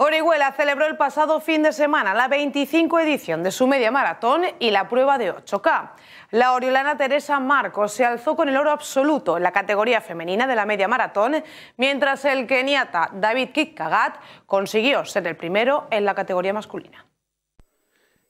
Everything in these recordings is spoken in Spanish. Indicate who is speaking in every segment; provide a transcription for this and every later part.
Speaker 1: Orihuela celebró el pasado fin de semana la 25 edición de su media maratón y la prueba de 8K. La oriolana Teresa Marcos se alzó con el oro absoluto en la categoría femenina de la media maratón, mientras el keniata David Kikagat consiguió ser el primero en la categoría masculina.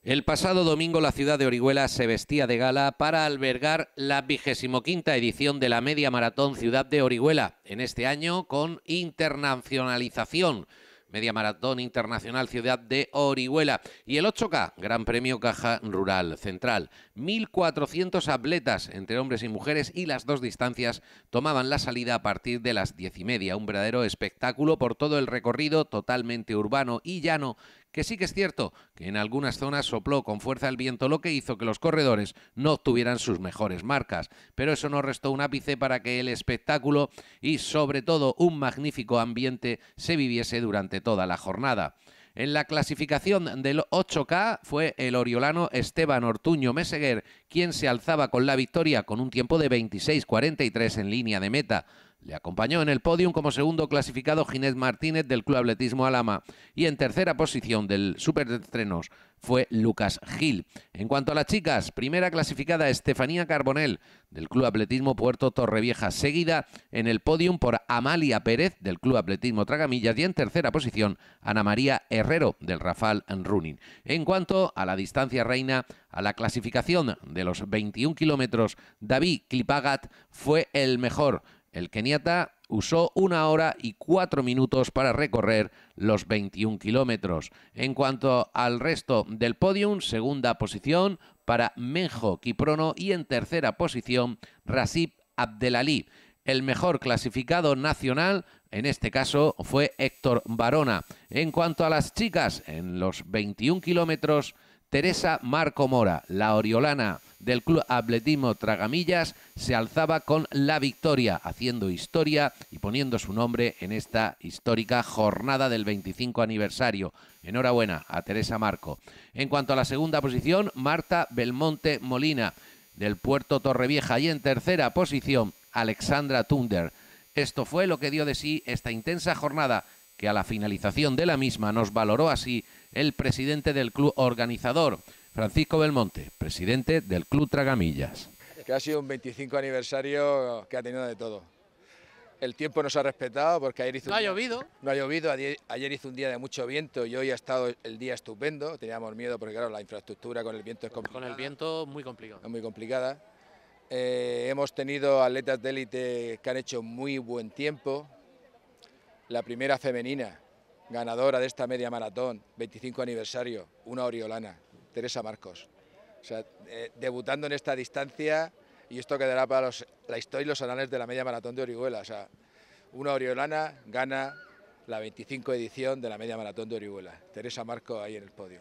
Speaker 1: El pasado domingo la ciudad de Orihuela se vestía de gala para albergar la 25 edición de la media maratón Ciudad de Orihuela, en este año con internacionalización Media Maratón Internacional Ciudad de Orihuela. Y el 8K, Gran Premio Caja Rural Central. 1.400 atletas entre hombres y mujeres y las dos distancias tomaban la salida a partir de las diez y media. Un verdadero espectáculo por todo el recorrido totalmente urbano y llano que sí que es cierto que en algunas zonas sopló con fuerza el viento, lo que hizo que los corredores no obtuvieran sus mejores marcas. Pero eso no restó un ápice para que el espectáculo y sobre todo un magnífico ambiente se viviese durante toda la jornada. En la clasificación del 8K fue el oriolano Esteban Ortuño Meseguer quien se alzaba con la victoria con un tiempo de 26-43 en línea de meta. Le acompañó en el podium como segundo clasificado Ginés Martínez del Club Atletismo Alama y en tercera posición del Super Estrenos fue Lucas Gil. En cuanto a las chicas, primera clasificada Estefanía Carbonel del Club Atletismo Puerto Torrevieja, seguida en el podium por Amalia Pérez del Club Atletismo Tragamillas y en tercera posición Ana María Herrero del Rafal Running. En cuanto a la distancia reina, a la clasificación de los 21 kilómetros, David Clipagat fue el mejor el keniata usó una hora y cuatro minutos para recorrer los 21 kilómetros. En cuanto al resto del podium, segunda posición para Menjo Kiprono y en tercera posición Rasib Abdelali. El mejor clasificado nacional, en este caso, fue Héctor Barona. En cuanto a las chicas, en los 21 kilómetros, Teresa Marco Mora, la oriolana del Club Abletimo Tragamillas se alzaba con la victoria, haciendo historia y poniendo su nombre en esta histórica jornada del 25 aniversario. Enhorabuena a Teresa Marco. En cuanto a la segunda posición, Marta Belmonte Molina del Puerto Torrevieja y en tercera posición Alexandra Thunder. Esto fue lo que dio de sí esta intensa jornada que a la finalización de la misma nos valoró así el presidente del club organizador, Francisco Belmonte, presidente del Club Tragamillas.
Speaker 2: Que ha sido un 25 aniversario que ha tenido de todo. El tiempo nos ha respetado porque ayer hizo... No ha llovido. No ha llovido, ayer, hizo un día de mucho viento y hoy ha estado el día estupendo. Teníamos miedo porque, claro, la infraestructura con el viento es complicada. Con el viento muy complicado. Es muy complicada. Eh, hemos tenido atletas de élite que han hecho muy buen tiempo. La primera femenina, ganadora de esta media maratón, 25 aniversario, una oriolana. Teresa Marcos. Eh, debutando en esta distancia, y esto quedará para los, la historia y los anales de la media maratón de Orihuela. una oriolana gana la 25 edición de la media maratón de Orihuela. Teresa Marcos ahí en el podio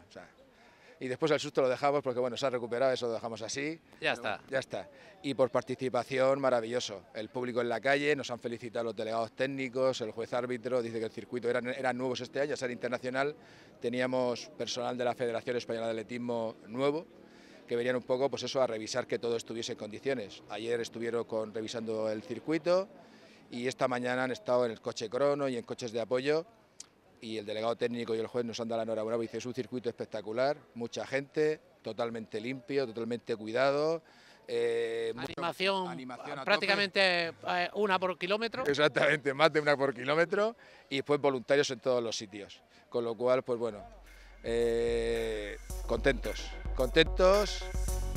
Speaker 2: y después el susto lo dejamos porque bueno, se ha recuperado, eso lo dejamos así. Ya está. Ya está. Y por participación, maravilloso. El público en la calle, nos han felicitado los delegados técnicos, el juez árbitro, dice que el circuito eran, eran nuevos este año, ser internacional. Teníamos personal de la Federación Española de Atletismo nuevo que venían un poco pues eso a revisar que todo estuviese en condiciones. Ayer estuvieron con, revisando el circuito y esta mañana han estado en el coche crono y en coches de apoyo y el delegado técnico y el juez nos han dado la enhorabuena, dice, es un circuito espectacular, mucha gente, totalmente limpio, totalmente cuidado. Eh, animación,
Speaker 1: prácticamente eh, una por kilómetro. Exactamente,
Speaker 2: más de una por kilómetro y pues voluntarios en todos los sitios. Con lo cual, pues bueno, eh, contentos, contentos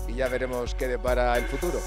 Speaker 2: y ya veremos qué depara el futuro.